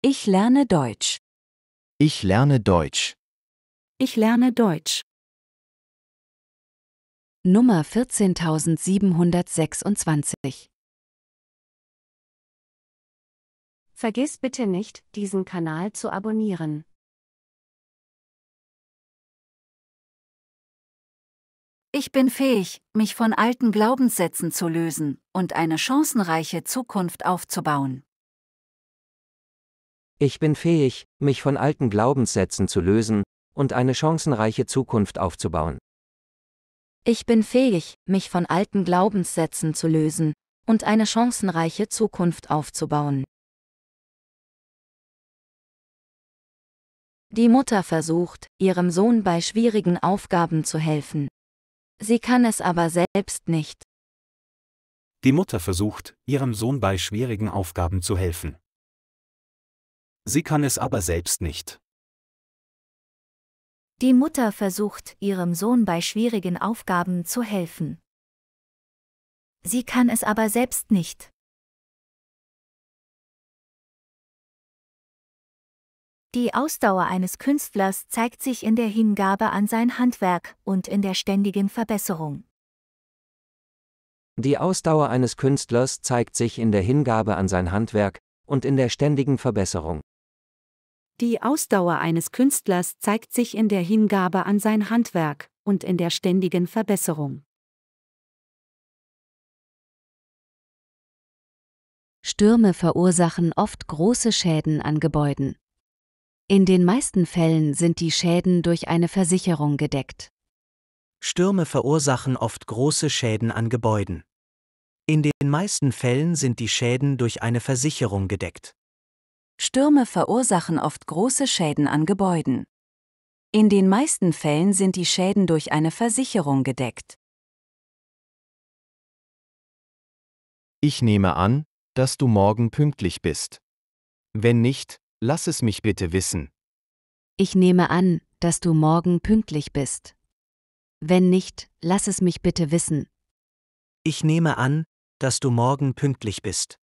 Ich lerne Deutsch. Ich lerne Deutsch. Ich lerne Deutsch. Nummer 14726. Vergiss bitte nicht, diesen Kanal zu abonnieren. Ich bin fähig, mich von alten Glaubenssätzen zu lösen und eine chancenreiche Zukunft aufzubauen. Ich bin fähig, mich von alten Glaubenssätzen zu lösen und eine chancenreiche Zukunft aufzubauen. Ich bin fähig, mich von alten Glaubenssätzen zu lösen und eine chancenreiche Zukunft aufzubauen. Die Mutter versucht, ihrem Sohn bei schwierigen Aufgaben zu helfen. Sie kann es aber selbst nicht. Die Mutter versucht, ihrem Sohn bei schwierigen Aufgaben zu helfen sie kann es aber selbst nicht. Die Mutter versucht, ihrem Sohn bei schwierigen Aufgaben zu helfen. Sie kann es aber selbst nicht. Die Ausdauer eines Künstlers zeigt sich in der Hingabe an sein Handwerk und in der ständigen Verbesserung. Die Ausdauer eines Künstlers zeigt sich in der Hingabe an sein Handwerk und in der ständigen Verbesserung. Die Ausdauer eines Künstlers zeigt sich in der Hingabe an sein Handwerk und in der ständigen Verbesserung. Stürme verursachen oft große Schäden an Gebäuden. In den meisten Fällen sind die Schäden durch eine Versicherung gedeckt. Stürme verursachen oft große Schäden an Gebäuden. In den meisten Fällen sind die Schäden durch eine Versicherung gedeckt. Stürme verursachen oft große Schäden an Gebäuden. In den meisten Fällen sind die Schäden durch eine Versicherung gedeckt. Ich nehme an, dass du morgen pünktlich bist. Wenn nicht, lass es mich bitte wissen. Ich nehme an, dass du morgen pünktlich bist. Wenn nicht, lass es mich bitte wissen. Ich nehme an, dass du morgen pünktlich bist.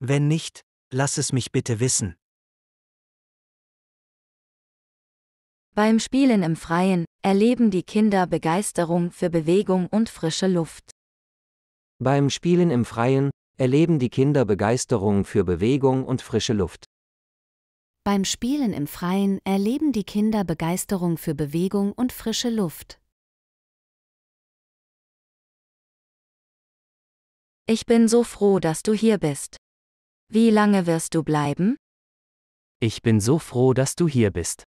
Wenn nicht, lass es mich bitte wissen. Beim Spielen im Freien erleben die Kinder Begeisterung für Bewegung und frische Luft. Beim Spielen im Freien erleben die Kinder Begeisterung für Bewegung und frische Luft. Beim Spielen im Freien erleben die Kinder Begeisterung für Bewegung und frische Luft. Ich bin so froh, dass du hier bist. Wie lange wirst du bleiben? Ich bin so froh, dass du hier bist.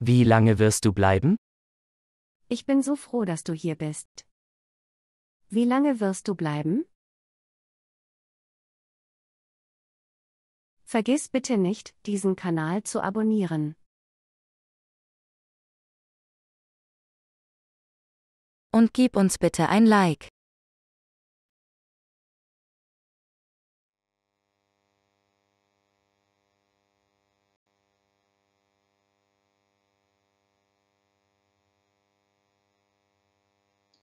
Wie lange wirst du bleiben? Ich bin so froh, dass du hier bist. Wie lange wirst du bleiben? Vergiss bitte nicht, diesen Kanal zu abonnieren. Und gib uns bitte ein Like.